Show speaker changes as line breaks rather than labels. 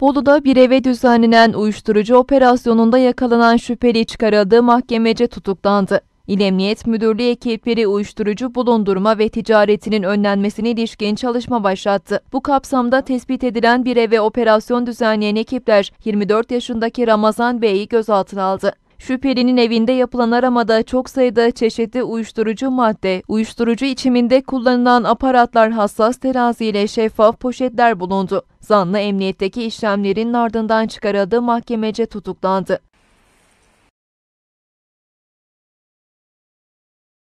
Bolu'da bir eve düzenlenen uyuşturucu operasyonunda yakalanan şüpheli çıkarıldığı mahkemece tutuklandı. İl Emniyet Müdürlüğü ekipleri uyuşturucu bulundurma ve ticaretinin önlenmesine ilişkin çalışma başlattı. Bu kapsamda tespit edilen bir eve operasyon düzenleyen ekipler 24 yaşındaki Ramazan Bey'i gözaltına aldı. Şüphelinin evinde yapılan aramada çok sayıda çeşitli uyuşturucu madde, uyuşturucu içiminde kullanılan aparatlar hassas teraziyle şeffaf poşetler bulundu. Zanlı emniyetteki işlemlerin ardından çıkarıldığı mahkemece tutuklandı.